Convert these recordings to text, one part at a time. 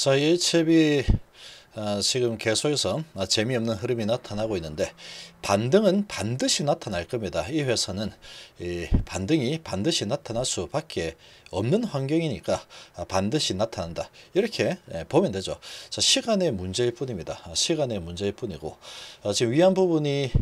자, 이 채비 어, 지금 계속해서 아, 재미없는 흐름이 나타나고 있는데 반등은 반드시 나타날 겁니다. 이 회사는 이 반등이 반드시 나타날 수밖에 없는 환경이니까 아, 반드시 나타난다. 이렇게 예, 보면 되죠. 자, 시간의 문제일 뿐입니다. 시간의 문제일 뿐이고 지금 위안 부분이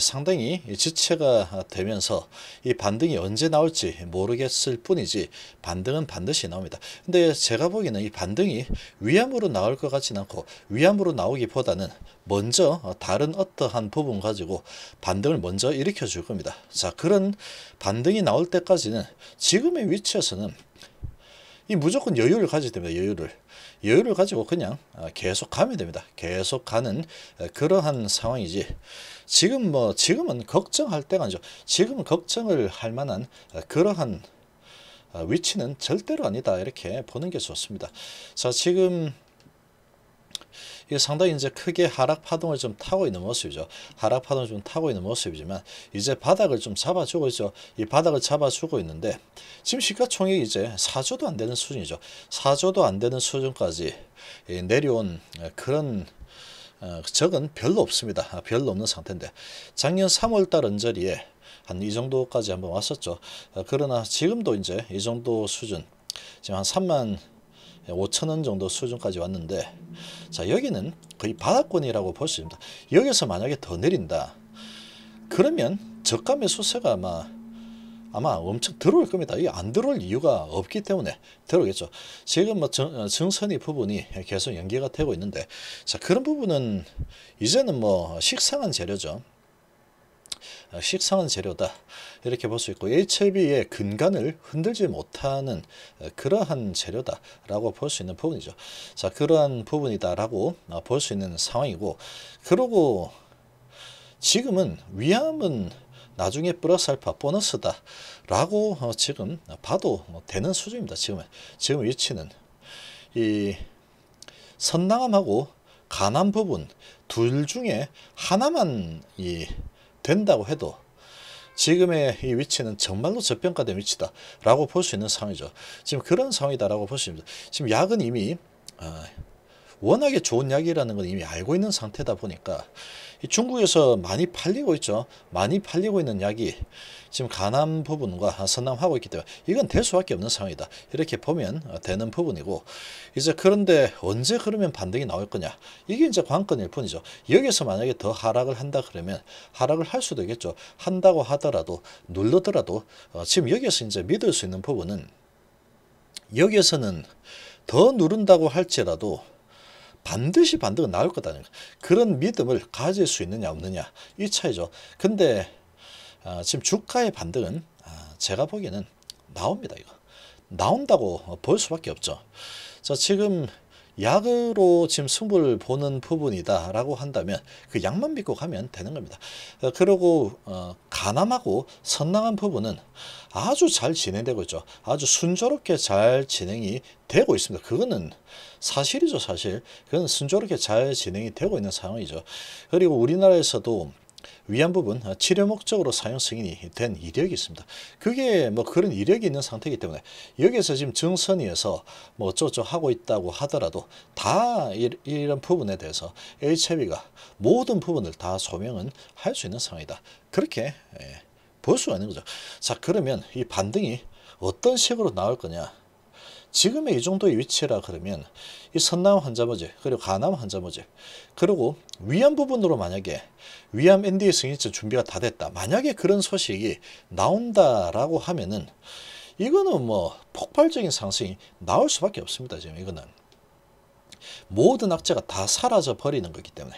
상당히 지체가 되면서 이 반등이 언제 나올지 모르겠을 뿐이지 반등은 반드시 나옵니다. 근데 제가 보기에는 이 반등이 위암으로 나올 것 같지는 않고 위암으로 나오기보다는 먼저 다른 어떠한 부분 가지고 반등을 먼저 일으켜 줄 겁니다. 자 그런 반등이 나올 때까지는 지금의 위치에서는 이 무조건 여유를 가져야 됩니다. 여유를. 여유를 가지고 그냥 어, 계속 가면 됩니다. 계속 가는 어, 그러한 상황이지. 지금 뭐 지금은 걱정할 때가 아니죠. 지금은 걱정을 할 만한 어, 그러한 위치는 절대로 아니다 이렇게 보는 게 좋습니다. 자 지금 이게 상당히 이제 크게 하락 파동을 좀 타고 있는 모습이죠. 하락 파동을 좀 타고 있는 모습이지만 이제 바닥을 좀 잡아주고 있죠. 이 바닥을 잡아주고 있는데 지금 시가총액 이제 이 4조도 안 되는 수준이죠. 4조도 안 되는 수준까지 내려온 그런 어, 적은 별로 없습니다. 아, 별로 없는 상태인데 작년 3월달 언저리에 한 이 정도까지 한번 왔었죠. 어, 그러나 지금도 이제 이 정도 수준 지금 한 3만 5천원 정도 수준까지 왔는데 자 여기는 거의 바닥권이라고 볼 수 있습니다. 여기서 만약에 더 내린다. 그러면 저가 매수세가 아마 아마 엄청 들어올 겁니다. 이게 안 들어올 이유가 없기 때문에 들어오겠죠. 지금 뭐 정, 선이 부분이 계속 연계가 되고 있는데 자 그런 부분은 이제는 뭐 식상한 재료죠. 식상한 어, 재료다 이렇게 볼 수 있고 HLB의 근간을 흔들지 못하는 어, 그러한 재료다라고 볼 수 있는 부분이죠. 자 그러한 부분이다라고 어, 볼수 있는 상황이고 그러고 지금은 위암은 나중에 플러스 알파 보너스다 라고 지금 봐도 뭐 되는 수준입니다. 지금 지금 위치는 이 선낭암하고 간암 부분 둘 중에 하나만 이 된다고 해도 지금의 이 위치는 정말로 저평가된 위치다 라고 볼 수 있는 상황이죠. 지금 그런 상황이다 라고 볼 수 있습니다. 지금 약은 이미 어, 워낙에 좋은 약이라는 건 이미 알고 있는 상태다 보니까 중국에서 많이 팔리고 있죠. 많이 팔리고 있는 약이 지금 가남 부분과 선남하고 있기 때문에 이건 될 수밖에 없는 상황이다. 이렇게 보면 되는 부분이고 이제 그런데 언제 그러면 반등이 나올 거냐. 이게 이제 관건일 뿐이죠. 여기서 만약에 더 하락을 한다 그러면 하락을 할 수도 있겠죠. 한다고 하더라도 눌러더라도 어, 지금 여기에서 이제 믿을 수 있는 부분은 여기에서는 더 누른다고 할지라도 반드시 반드가 나올 거다까 그런 믿음을 가질 수 있느냐 없느냐 이 차이죠. 근데 어, 지금 주가의 반등은 아, 제가 보기에는 나옵니다. 이거 나온다고 볼 수밖에 없죠. 자 지금 약으로 지금 승부를 보는 부분이다 라고 한다면 그 약만 믿고 가면 되는 겁니다. 그리고 어, 어 가남하고 선량한 부분은 아주 잘 진행되고 있죠. 아주 순조롭게 잘 진행이 되고 있습니다. 그거는 사실이죠 사실. 그건 순조롭게 잘 진행이 되고 있는 상황이죠. 그리고 우리나라에서도 위안 부분 아, 치료 목적으로 사용 승인이 된 이력이 있습니다. 그게 뭐 그런 이력이 있는 상태이기 때문에 여기에서 지금 증선위에서 뭐어쩌고 하고 있다고 하더라도 다 이런 부분에 대해서 HIV가 모든 부분을 다 소명은 할 수 있는 상황이다. 그렇게 예, 볼 수가 있는 거죠. 자 그러면 이 반등이 어떤 식으로 나올 거냐 지금의 이 정도의 위치라 그러면 이 선남 환자모제 그리고 간암 환자모제 그리고 위암 부분으로 만약에 위암 NDA 승인증 준비가 다 됐다 만약에 그런 소식이 나온다라고 하면은 이거는 뭐 폭발적인 상승이 나올 수밖에 없습니다 지금 이거는 모든 악재가 다 사라져 버리는 거기 때문에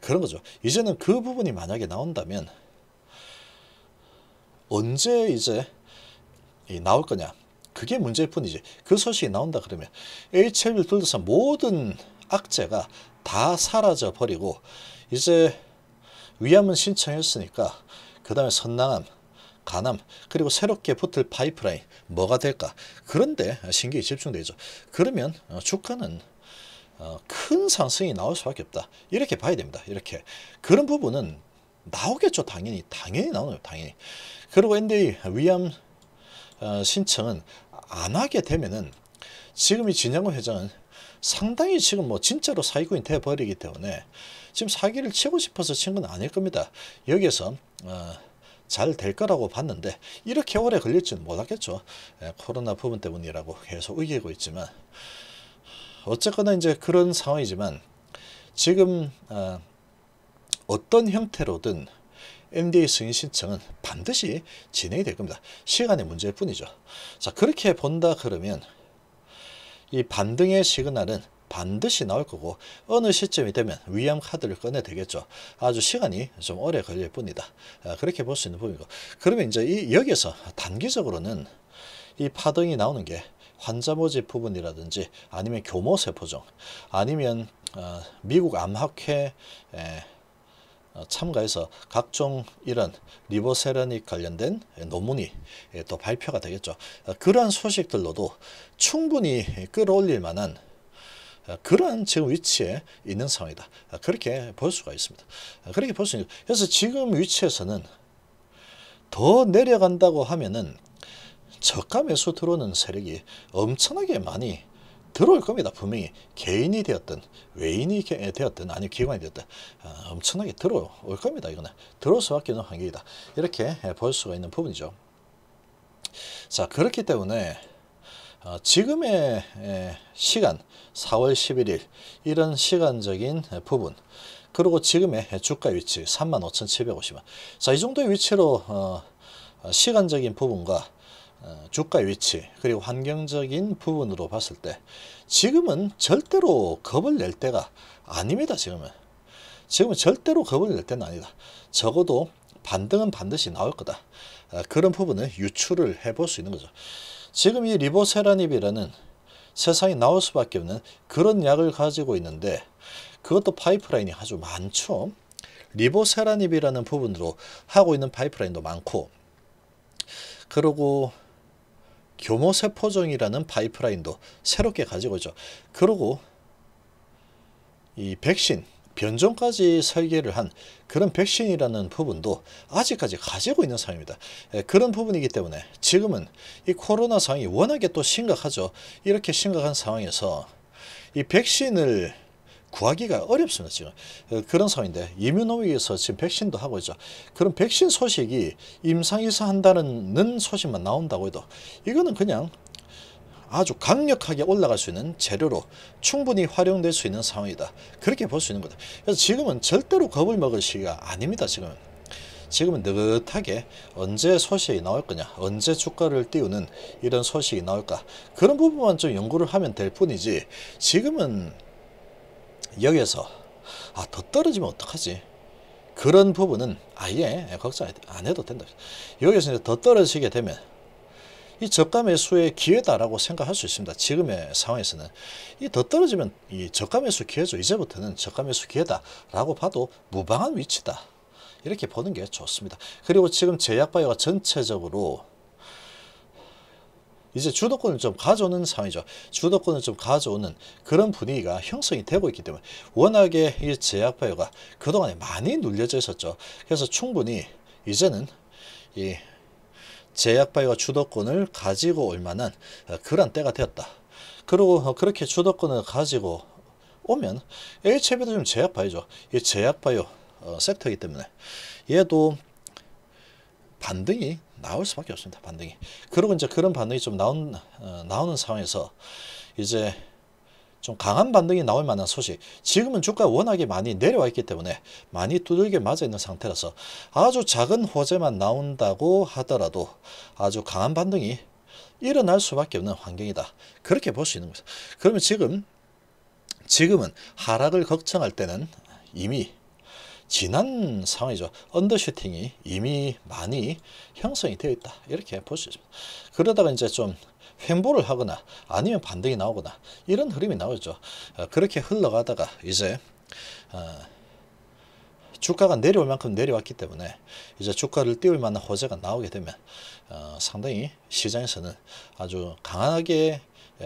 그런 거죠 이제는 그 부분이 만약에 나온다면 언제 이제 나올 거냐 그게 문제일 뿐이지. 그 소식이 나온다 그러면 HIV를 둘러싼 모든 악재가 다 사라져 버리고 이제 위암은 신청했으니까 그 다음에 선남암 간암 그리고 새롭게 붙을 파이프라인 뭐가 될까? 그런데 신경이 집중되죠. 그러면 어, 주가는 어, 큰 상승이 나올 수밖에 없다. 이렇게 봐야 됩니다. 이렇게 그런 부분은 나오겠죠. 당연히 당연히 나오는 거예요. 당연히. 그리고 NDA 위암 어, 신청은 안 하게 되면은 지금 이진영호 회장은 상당히 지금 뭐 진짜로 사기꾼이 돼버리기 때문에 지금 사기를 치고 싶어서 친 건 아닐 겁니다. 여기에서 어, 잘 될 거라고 봤는데 이렇게 오래 걸릴지는 몰랐겠죠. 예, 코로나 부분 때문이라고 계속 의기고 있지만 어쨌거나 이제 그런 상황이지만 지금 어, 어떤 형태로든 MDA 승인 신청은 반드시 진행이 될 겁니다. 시간의 문제일 뿐이죠. 자 그렇게 본다 그러면 이 반등의 시그널은 반드시 나올 거고 어느 시점이 되면 위암 카드를 꺼내 되겠죠. 아주 시간이 좀 오래 걸릴 뿐이다. 아, 그렇게 볼 수 있는 부분이고 그러면 이제 이여기서 단기적으로는 이 파동이 나오는 게 환자 모집 부분이라든지 아니면 교모 세포종 아니면 어, 미국 암학회 어, 참가해서 각종 이런 리보세른이 관련된 예, 논문이 예, 또 발표가 되겠죠. 어, 그러한 소식들로도 충분히 끌어올릴 만한 어, 그러 지금 위치에 있는 상황이다. 그렇게 볼 수가 있습니다. 그렇게 볼 수 있는 그래서 지금 위치에서는 더 내려간다고 하면은 저가 매수 들어오는 세력이 엄청나게 많이 들어올 겁니다. 분명히 개인이 되었든 외인이 되었든 아니면 기관이 되었든 어, 엄청나게 들어올 겁니다. 이거는 들어올 수밖에 없는 환경이다. 이렇게 예, 볼 수가 있는 부분이죠. 자 그렇기 때문에 어, 지금의 예, 시간 4월 11일 이런 시간적인 예, 부분 그리고 지금의 주가 위치 35,750원 자이 정도의 위치로 어, 시간적인 부분과 어, 주가 위치 그리고 환경적인 부분으로 봤을 때 지금은 절대로 겁을 낼 때가 아닙니다. 지금은. 지금은 절대로 겁을 낼 때는 아니다. 적어도 반등은 반드시 나올 거다. 어, 그런 부분을 유추를 해볼 수 있는 거죠. 지금 이 리보세라닙이라는 세상에 나올 수밖에 없는 그런 약을 가지고 있는데 그것도 파이프라인이 아주 많죠. 리보세라닙이라는 부분으로 하고 있는 파이프라인도 많고 그리고 교모세포종이라는 파이프라인도 새롭게 가지고 오죠. 그리고 이 백신 변종까지 설계를 한 그런 백신이라는 부분도 아직까지 가지고 있는 상황입니다. 예, 그런 부분이기 때문에 지금은 이 코로나 상황이 워낙에 또 심각하죠. 이렇게 심각한 상황에서 이 백신을 구하기가 어렵습니다. 지금 어, 그런 상황인데 이민호위에서 지금 백신도 하고 있죠. 그럼 백신 소식이 임상이사 한다는 소식만 나온다고 해도 이거는 그냥 아주 강력하게 올라갈 수 있는 재료로 충분히 활용될 수 있는 상황이다. 그렇게 볼 수 있는 거다. 그래서 지금은 절대로 겁을 먹을 시기가 아닙니다. 지금은. 지금은 느긋하게 언제 소식이 나올 거냐 언제 주가를 띄우는 이런 소식이 나올까 그런 부분만 좀 연구를 하면 될 뿐이지 지금은 여기에서 아, 더 떨어지면 어떡하지? 그런 부분은 아예 걱정 안 해도 된다. 여기서 이제 더 떨어지게 되면 이 저가 매수의 기회다라고 생각할 수 있습니다. 지금의 상황에서는 이 더 떨어지면 이 저가 매수 기회죠. 이제부터는 저가 매수 기회다라고 봐도 무방한 위치다. 이렇게 보는 게 좋습니다. 그리고 지금 제약바이오가 전체적으로 이제 주도권을 좀 가져오는 상황이죠. 주도권을 좀 가져오는 그런 분위기가 형성이 되고 있기 때문에 워낙에 이제약바이가 그동안에 많이 눌려져 있었죠. 그래서 충분히 이제는 이제약바이가 주도권을 가지고 올 만한 어, 그런 때가 되었다. 그리고 어, 그렇게 주도권을 가지고 오면 HB도 좀제약바이죠이제약바이 어, 섹터이기 때문에 얘도 반등이 나올 수밖에 없습니다. 반등이. 그리고 이제 그런 반등이 좀 나온, 어, 나오는 상황에서 이제 좀 강한 반등이 나올 만한 소식 지금은 주가 워낙에 많이 내려와 있기 때문에 많이 두들겨 맞아 있는 상태라서 아주 작은 호재만 나온다고 하더라도 아주 강한 반등이 일어날 수밖에 없는 환경이다 그렇게 볼 수 있는 거죠 그러면 지금 지금은 하락을 걱정할 때는 이미 지난 상황이죠. 언더슈팅이 이미 많이 형성이 되어 있다. 이렇게 볼 수 있습니다. 그러다가 이제 좀 횡보를 하거나 아니면 반등이 나오거나 이런 흐름이 나오죠. 어, 그렇게 흘러가다가 이제 어, 주가가 내려올 만큼 내려왔기 때문에 이제 주가를 띄울 만한 호재가 나오게 되면 어, 상당히 시장에서는 아주 강하게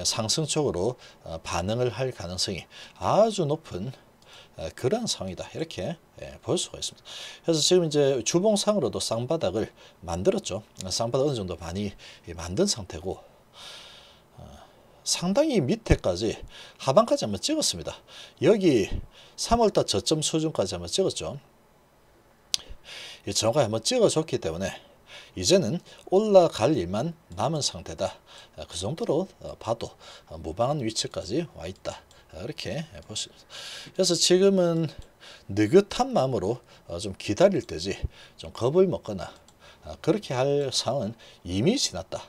상승적으로 반응을 할 가능성이 아주 높은 그런 상황이다 이렇게 볼 수가 있습니다. 그래서 지금 이제 주봉상으로도 쌍바닥을 만들었죠. 쌍바닥 어느 정도 많이 만든 상태고 어, 상당히 밑에까지 하반까지 한번 찍었습니다. 여기 3월달 저점 수준까지 한번 찍었죠. 정확하게 한번 찍어줬기 때문에 이제는 올라갈 일만 남은 상태다. 그 정도로 어, 봐도 어, 무방한 위치까지 와 있다. 아, 이렇게 보십니다. 그래서 지금은 느긋한 마음으로 어, 좀 기다릴 때지 좀 겁을 먹거나 아, 그렇게 할 상황은 이미 지났다.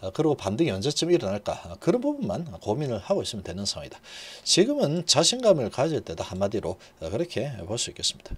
아, 그리고 반등이 언제쯤 일어날까 그런 부분만 고민을 하고 있으면 되는 상황이다. 지금은 자신감을 가질 때다 한마디로 어, 그렇게 볼 수 있겠습니다.